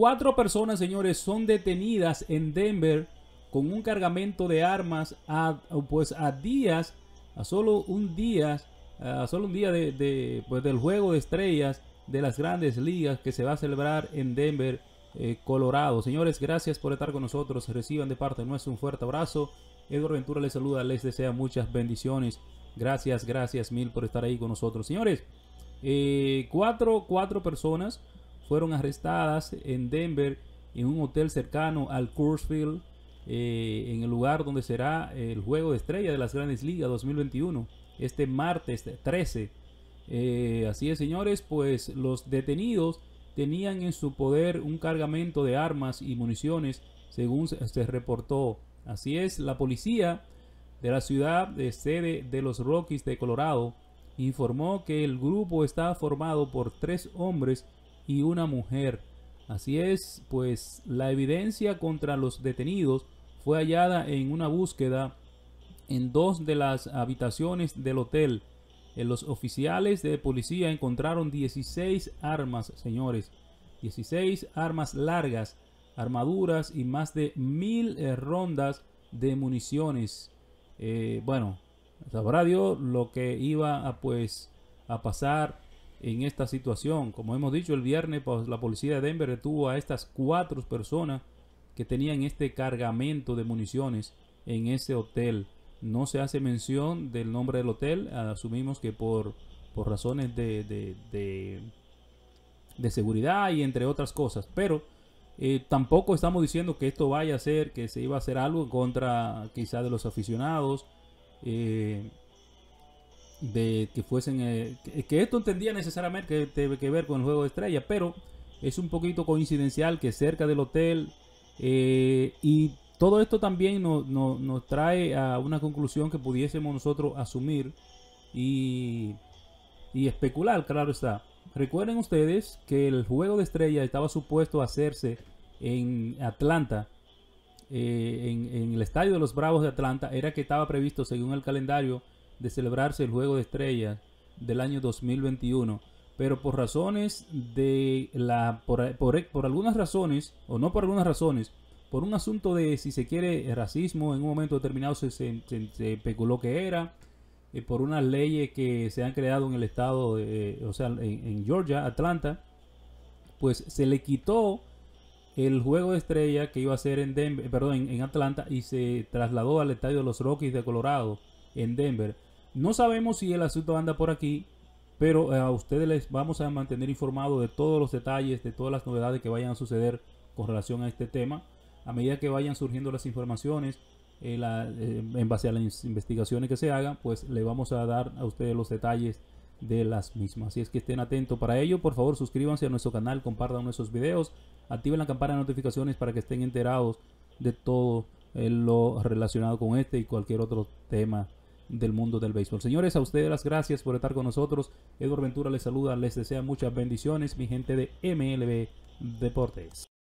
Cuatro personas, señores, son detenidas en Denver con un cargamento de armas a, pues, a días, a solo un día, a solo un día de, pues, del juego de estrellas de las grandes ligas que se va a celebrar en Denver, eh, Colorado. Señores, gracias por estar con nosotros. Reciban de parte nuestro un fuerte abrazo. Eduardo Ventura les saluda, les desea muchas bendiciones. Gracias, gracias mil por estar ahí con nosotros. Señores, eh, cuatro, cuatro personas fueron arrestadas en Denver en un hotel cercano al Coors Field, eh, en el lugar donde será el juego de estrella de las Grandes Ligas 2021, este martes 13. Eh, así es, señores, pues los detenidos tenían en su poder un cargamento de armas y municiones, según se reportó. Así es, la policía de la ciudad de sede de los Rockies de Colorado informó que el grupo estaba formado por tres hombres y una mujer. Así es, pues la evidencia contra los detenidos fue hallada en una búsqueda en dos de las habitaciones del hotel. Eh, los oficiales de policía encontraron 16 armas, señores. 16 armas largas, armaduras y más de mil eh, rondas de municiones. Eh, bueno, sabrá Dios lo que iba a, pues, a pasar en esta situación. Como hemos dicho, el viernes pues, la policía de Denver detuvo a estas cuatro personas que tenían este cargamento de municiones en ese hotel. No se hace mención del nombre del hotel, asumimos que por, por razones de, de, seguridad y entre otras cosas, pero eh, tampoco estamos diciendo que esto vaya a ser, que se iba a hacer algo en contra quizá de los aficionados. Eh, de que fuesen eh, que, esto entendía necesariamente que tiene que ver con el juego de estrella pero es un poquito coincidencial que cerca del hotel eh, y todo esto también nos, trae a una conclusión que pudiésemos nosotros asumir y, y especular claro está recuerden ustedes que el juego de estrella estaba supuesto a hacerse en Atlanta eh, en, en el estadio de los Bravos de Atlanta era que estaba previsto según el calendario de celebrarse el Juego de Estrellas del año 2021, pero por razones de la por, algunas razones o no por algunas razones, por un asunto de si se quiere racismo en un momento determinado se, se, especuló que era eh, por unas leyes que se han creado en el estado, o sea, en, Georgia, Atlanta, pues se le quitó el juego de estrella que iba a ser en Denver, perdón, en, en, Atlanta y se trasladó al estadio de los Rockies de Colorado en Denver. No sabemos si el asunto anda por aquí, pero eh, a ustedes les vamos a mantener informados de todos los detalles, de todas las novedades que vayan a suceder con relación a este tema. A medida que vayan surgiendo las informaciones, eh, eh, en base a las investigaciones que se hagan, pues le vamos a dar a ustedes los detalles de las mismas. Así es que estén atentos para ello. Por favor, suscríbanse a nuestro canal, compartan nuestros videos, activen la campana de notificaciones para que estén enterados de todo lo relacionado con este y cualquier otro tema del mundo del béisbol. Señores, a ustedes las gracias por estar con nosotros. Edward Ventura les saluda, les desea muchas bendiciones, mi gente de MLB Deportes.